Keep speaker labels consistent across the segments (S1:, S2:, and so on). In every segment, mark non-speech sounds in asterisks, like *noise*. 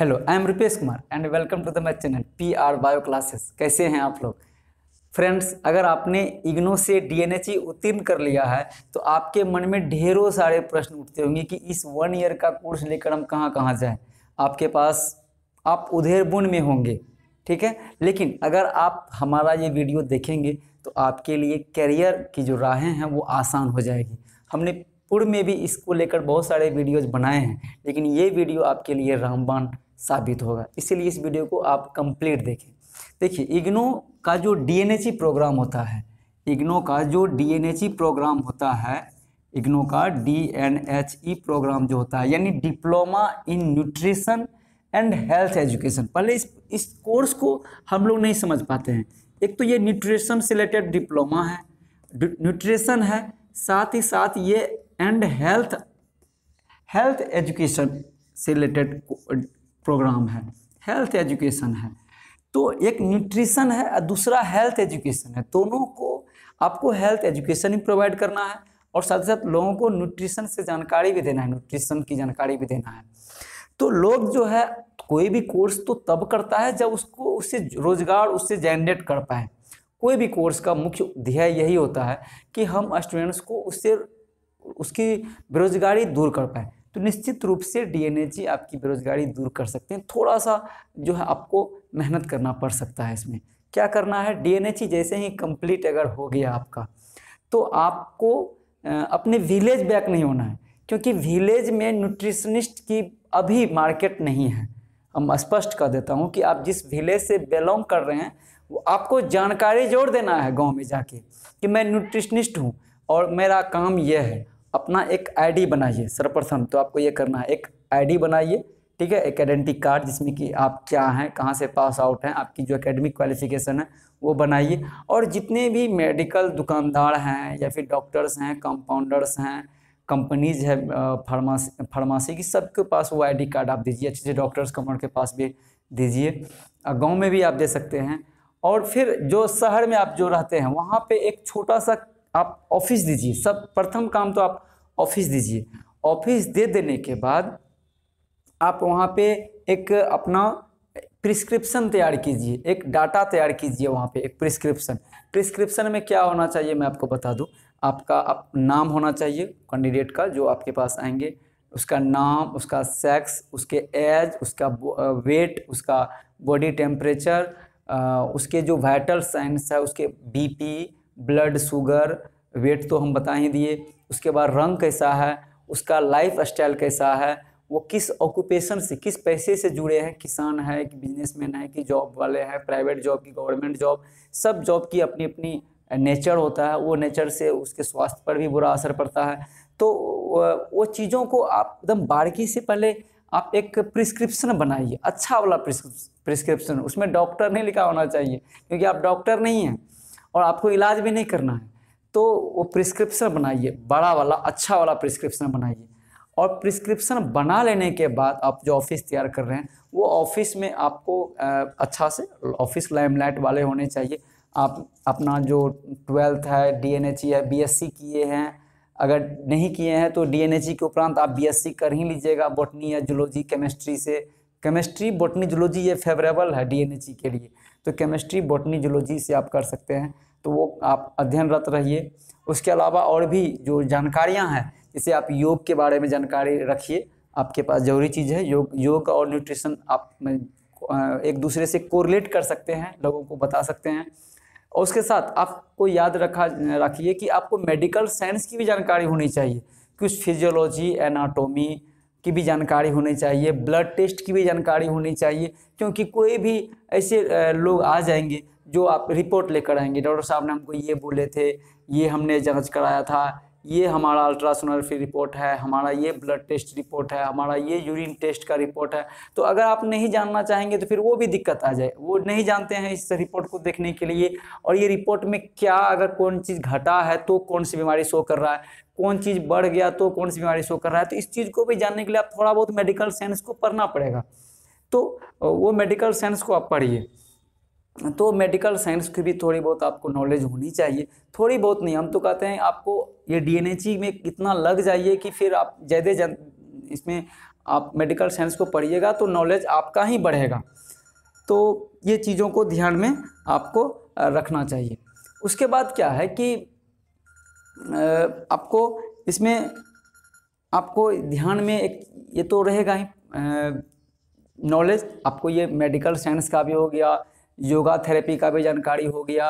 S1: hello I am Rupesh Kumar and welcome to the my channel P R bio classes कैसे हैं आप लोग friends अगर आपने इग्नो से डी एन एच ई उत्तीर्ण कर लिया है तो आपके मन में ढेरों सारे प्रश्न उठते होंगे कि इस वन ईयर का कोर्स लेकर हम कहाँ कहाँ जाएं आपके पास आप उधेर बुन में होंगे ठीक है लेकिन अगर आप हमारा ये वीडियो देखेंगे तो आपके लिए करियर की जो राहें हैं वो आसान हो जाएगी हमने पूर्व में भी इसको लेकर बहुत सारे वीडियोज़ बनाए हैं लेकिन ये वीडियो आपके लिए रामबाण साबित होगा इसीलिए इस वीडियो को आप कंप्लीट देखें देखिए इग्नो का जो डी प्रोग्राम होता है इग्नो का जो डी प्रोग्राम होता है इग्नो का D N H E programme जो होता है यानी diploma in nutrition and health education पहले इस इस कोर्स को हम लोग नहीं समझ पाते हैं एक तो ये न्यूट्रिशन से रिलेटेड डिप्लोमा है न्यूट्रिशन है साथ ही साथ ये एंड हेल्थ हेल्थ एजुकेशन से रिलेटेड प्रोग्राम है हेल्थ एजुकेशन है तो एक न्यूट्रिशन है और दूसरा हेल्थ एजुकेशन है दोनों को आपको हेल्थ एजुकेशन ही प्रोवाइड करना है और साथ साथ लोगों को न्यूट्रिशन से जानकारी भी देना है न्यूट्रिशन की जानकारी भी देना है तो लोग जो है कोई भी कोर्स तो तब करता है जब उसको उससे रोजगार उससे जनरेट कर पाए कोई भी कोर्स का मुख्य ध्याय यही होता है कि हम स्टूडेंट्स को उससे उसकी बेरोजगारी दूर कर पाएँ तो निश्चित रूप से जी आपकी बेरोजगारी दूर कर सकते हैं थोड़ा सा जो है आपको मेहनत करना पड़ सकता है इसमें क्या करना है जी जैसे ही कंप्लीट अगर हो गया आपका तो आपको अपने विलेज बैक नहीं होना है क्योंकि विलेज में न्यूट्रिशनिस्ट की अभी मार्केट नहीं है हम स्पष्ट कर देता हूँ कि आप जिस विलेज से बिलोंग कर रहे हैं वो आपको जानकारी जोड़ देना है गांव में जाके कि मैं न्यूट्रिशनिस्ट हूँ और मेरा काम यह है अपना एक आईडी बनाइए सर्वप्रथम तो आपको ये करना है एक आईडी बनाइए ठीक है एक आइडेंटी कार्ड जिसमें कि आप क्या हैं कहाँ से पास आउट हैं आपकी जो एकेडमिक क्वालिफिकेशन है वो बनाइए और जितने भी मेडिकल दुकानदार हैं या फिर डॉक्टर्स हैं कंपाउंडर्स हैं कंपनीज है फार्मासी फार्मासी की सबके पास वो आईडी कार्ड आप दीजिए अच्छे से डॉक्टर्स कमर के पास भी दीजिए गांव में भी आप दे सकते हैं और फिर जो शहर में आप जो रहते हैं वहाँ पे एक छोटा सा आप ऑफिस दीजिए सब प्रथम काम तो आप ऑफिस दीजिए ऑफिस दे देने के बाद आप वहाँ पे एक अपना प्रिस्क्रिप्शन तैयार कीजिए एक डाटा तैयार कीजिए वहाँ पे एक प्रिस्क्रिप्शन प्रिस्क्रिप्शन में क्या होना चाहिए मैं आपको बता दूँ आपका आप नाम होना चाहिए कैंडिडेट का जो आपके पास आएंगे उसका नाम उसका सेक्स उसके एज उसका वेट उसका बॉडी टेम्परेचर उसके जो वाइटल साइंस है उसके बीपी ब्लड शुगर वेट तो हम बता ही दिए उसके बाद रंग कैसा है उसका लाइफ स्टाइल कैसा है वो किस ऑक्यूपेशन से किस पैसे से जुड़े हैं किसान है कि बिजनेसमैन है कि जॉब वाले हैं प्राइवेट जॉब की गवर्नमेंट जॉब सब जॉब की अपनी अपनी नेचर होता है वो नेचर से उसके स्वास्थ्य पर भी बुरा असर पड़ता है तो वो चीज़ों को आप एकदम बारीकी से पहले आप एक प्रिस्क्रिप्शन बनाइए अच्छा वाला प्रिस्क्रिप्शन उसमें डॉक्टर नहीं लिखा होना चाहिए क्योंकि आप डॉक्टर नहीं हैं और आपको इलाज भी नहीं करना है तो वो प्रिस्क्रिप्शन बनाइए बड़ा वाला अच्छा वाला प्रिस्क्रिप्शन बनाइए और प्रिस्क्रिप्शन बना लेने के बाद आप जो ऑफिस तैयार कर रहे हैं वो ऑफिस में आपको अच्छा से ऑफिस लाइमलाइट वाले होने चाहिए आप अपना जो ट्वेल्थ है डी एन एच ई है बी एस सी किए हैं अगर नहीं किए हैं तो डी एन एच ई के उपरांत आप बी एस सी कर ही लीजिएगा बॉटनी या जूलॉजी केमिस्ट्री से केमिस्ट्री बोटनी जोलॉजी ये फेवरेबल है डी के लिए तो केमिस्ट्री बोटनी जोलॉजी से आप कर सकते हैं तो वो आप अध्ययनरत रहिए उसके अलावा और भी जो जानकारियाँ हैं जैसे आप योग के बारे में जानकारी रखिए आपके पास ज़रूरी चीज़ है योग योग और न्यूट्रिशन आप एक दूसरे से कोरिलेट कर सकते हैं लोगों को बता सकते हैं और उसके साथ आपको याद रखा रखिए कि आपको मेडिकल साइंस की भी जानकारी होनी चाहिए कुछ फिजियोलॉजी एनाटोमी की भी जानकारी होनी चाहिए ब्लड टेस्ट की भी जानकारी होनी चाहिए क्योंकि कोई भी ऐसे लोग आ जाएंगे जो आप रिपोर्ट लेकर आएंगे डॉक्टर साहब ने हमको ये बोले थे ये हमने जांच कराया था ये हमारा अल्ट्रासोनोग्राफी रिपोर्ट है हमारा ये ब्लड टेस्ट रिपोर्ट है हमारा ये यूरिन टेस्ट का रिपोर्ट है तो अगर आप नहीं जानना चाहेंगे तो फिर वो भी दिक्कत आ जाए वो नहीं जानते हैं इस रिपोर्ट को देखने के लिए और ये रिपोर्ट में क्या अगर कौन चीज़ घटा है तो कौन सी बीमारी शो कर रहा है कौन चीज़ बढ़ गया तो कौन सी बीमारी शो कर रहा है तो इस चीज़ को भी जानने के लिए आप थोड़ा बहुत मेडिकल साइंस को पढ़ना पड़ेगा तो वो मेडिकल साइंस को आप पढ़िए तो मेडिकल साइंस की भी थोड़ी बहुत आपको नॉलेज होनी चाहिए थोड़ी बहुत नहीं हम तो कहते हैं आपको ये डीएनएची में इतना लग जाइए कि फिर आप ज़्यादा जन इसमें आप मेडिकल साइंस को पढ़िएगा तो नॉलेज आपका ही बढ़ेगा तो ये चीज़ों को ध्यान में आपको रखना चाहिए उसके बाद क्या है कि आपको इसमें आपको ध्यान में एक ये तो रहेगा ही नॉलेज आपको ये मेडिकल साइंस का भी हो गया योगा थेरेपी का भी जानकारी हो गया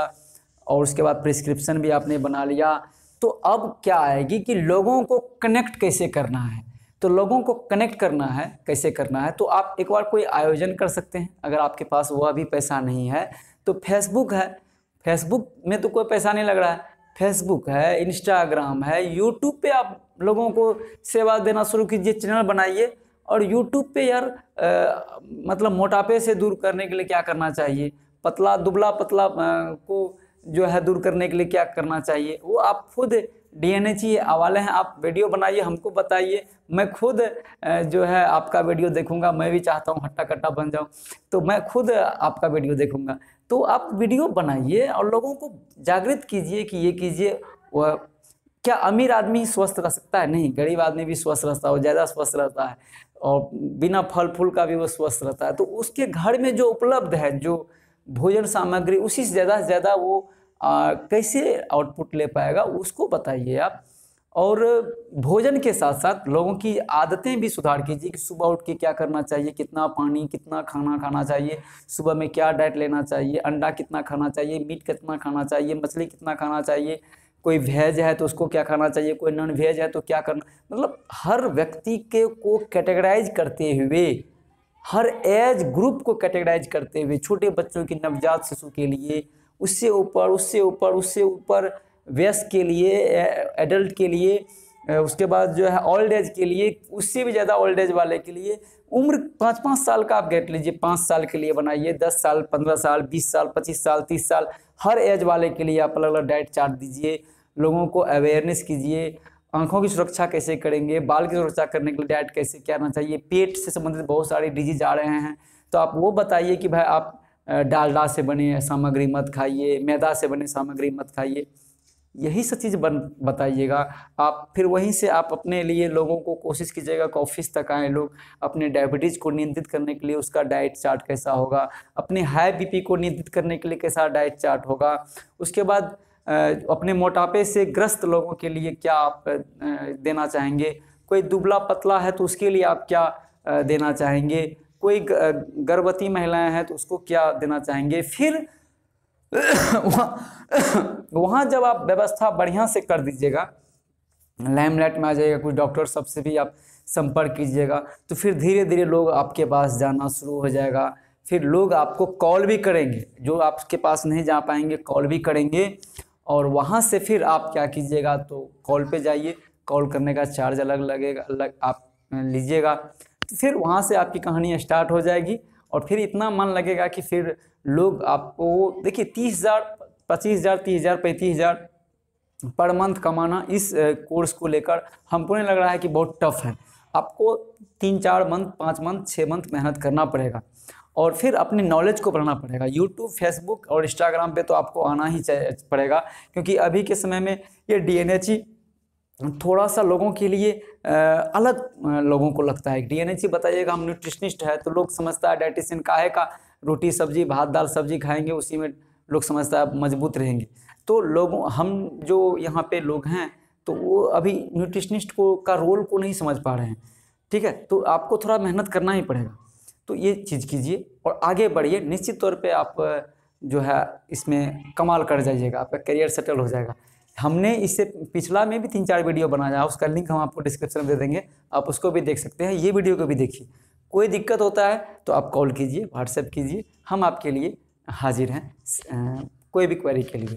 S1: और उसके बाद प्रिस्क्रिप्शन भी आपने बना लिया तो अब क्या आएगी कि लोगों को कनेक्ट कैसे करना है तो लोगों को कनेक्ट करना है कैसे करना है तो आप एक बार कोई आयोजन कर सकते हैं अगर आपके पास वह भी पैसा नहीं है तो फेसबुक है फेसबुक में तो कोई पैसा नहीं लग रहा है फेसबुक है इंस्टाग्राम है यूट्यूब पे आप लोगों को सेवा देना शुरू कीजिए चैनल बनाइए और यूट्यूब पे यार आ, मतलब मोटापे से दूर करने के लिए क्या करना चाहिए पतला दुबला पतला आ, को जो है दूर करने के लिए क्या करना चाहिए वो आप खुद डी एन एच हवाले हैं आप वीडियो बनाइए हमको बताइए मैं खुद जो है आपका वीडियो देखूंगा मैं भी चाहता हूँ हट्टा कट्टा बन जाऊँ तो मैं खुद आपका वीडियो देखूंगा तो आप वीडियो बनाइए और लोगों को जागृत कीजिए कि ये कीजिए वह क्या अमीर आदमी स्वस्थ रह सकता है नहीं गरीब आदमी भी स्वस्थ रहता है और ज़्यादा स्वस्थ रहता है और बिना फल फूल का भी वो स्वस्थ रहता है तो उसके घर में जो उपलब्ध है जो भोजन सामग्री उसी से ज़्यादा से ज़्यादा वो आ, कैसे आउटपुट ले पाएगा उसको बताइए आप और भोजन के साथ साथ लोगों की आदतें भी सुधार कीजिए कि सुबह उठ के क्या करना चाहिए कितना पानी कितना खाना खाना चाहिए सुबह में क्या डाइट लेना चाहिए अंडा कितना खाना चाहिए मीट कितना खाना चाहिए मछली कितना खाना चाहिए कोई वेज है तो उसको क्या खाना चाहिए कोई नॉन वेज है तो क्या करना मतलब हर व्यक्ति के को कैटेगराइज करते हुए हर एज ग्रुप को कैटेगराइज करते हुए छोटे बच्चों की नवजात शिशु के लिए उससे ऊपर उससे ऊपर उससे ऊपर वयस्क के लिए एडल्ट के लिए उसके बाद जो है ओल्ड एज के लिए उससे भी ज़्यादा ओल्ड एज वाले के लिए उम्र पाँच पाँच साल का आप गेट लीजिए पाँच साल के लिए बनाइए दस साल पंद्रह साल बीस साल पच्चीस साल तीस साल हर एज वाले के लिए आप अलग अलग डाइट चार्ट दीजिए लोगों को अवेयरनेस कीजिए आंखों की सुरक्षा कैसे करेंगे बाल की सुरक्षा करने के लिए डाइट कैसे क्या करना चाहिए पेट से संबंधित बहुत सारे डिजीज आ रहे हैं तो आप वो बताइए कि भाई आप डालडा से बने सामग्री मत खाइए मैदा से बने सामग्री मत खाइए यही सब चीज़ बन बताइएगा आप फिर वहीं से आप अपने लिए लोगों को कोशिश कीजिएगा कि ऑफिस तक आए लोग अपने डायबिटीज़ को नियंत्रित करने के लिए उसका डाइट चार्ट कैसा होगा अपने हाई बीपी को नियंत्रित करने के लिए कैसा डाइट चार्ट होगा उसके बाद अपने मोटापे से ग्रस्त लोगों के लिए क्या आप देना चाहेंगे कोई दुबला पतला है तो उसके लिए आप क्या देना चाहेंगे कोई गर्भवती महिलाएं हैं तो उसको क्या देना चाहेंगे फिर वहाँ *coughs* वहाँ जब आप व्यवस्था बढ़िया से कर दीजिएगा लाइमलाइट में आ जाएगा कुछ डॉक्टर सबसे भी आप संपर्क कीजिएगा तो फिर धीरे धीरे लोग आपके पास जाना शुरू हो जाएगा फिर लोग आपको कॉल भी करेंगे जो आपके पास नहीं जा पाएंगे कॉल भी करेंगे और वहाँ से फिर आप क्या कीजिएगा तो कॉल पे जाइए कॉल करने का चार्ज अलग लगेगा अलग आप लीजिएगा तो फिर वहाँ से आपकी कहानी स्टार्ट हो जाएगी और फिर इतना मन लगेगा कि फिर लोग आपको देखिए तीस हज़ार पच्चीस हज़ार तीस हज़ार पैंतीस हज़ार पर मंथ कमाना इस कोर्स को लेकर हमको नहीं लग रहा है कि बहुत टफ है आपको तीन चार मंथ पाँच मंथ छः मंथ मेहनत करना पड़ेगा और फिर अपने नॉलेज को बढ़ाना पड़ेगा यूट्यूब फेसबुक और इंस्टाग्राम पे तो आपको आना ही पड़ेगा क्योंकि अभी के समय में ये डी थोड़ा सा लोगों के लिए अलग लोगों को लगता है डी एन एच बताइएगा हम न्यूट्रिशनिस्ट है तो लोग समझता है डाइटिशियन काहे का रोटी सब्जी भात दाल सब्जी खाएंगे उसी में लोग समझता है मजबूत रहेंगे तो लोग हम जो यहाँ पे लोग हैं तो वो अभी न्यूट्रिशनिस्ट को का रोल को नहीं समझ पा रहे हैं ठीक है तो आपको थोड़ा मेहनत करना ही पड़ेगा तो ये चीज़ कीजिए और आगे बढ़िए निश्चित तौर पर आप जो है इसमें कमाल कर जाइएगा आपका करियर सेटल हो जाएगा हमने इससे पिछला में भी तीन चार वीडियो बनाया उसका लिंक हम आपको डिस्क्रिप्शन में दे देंगे आप उसको भी देख सकते हैं ये वीडियो को भी देखिए कोई दिक्कत होता है तो आप कॉल कीजिए व्हाट्सएप कीजिए हम आपके लिए हाजिर हैं कोई भी क्वेरी के लिए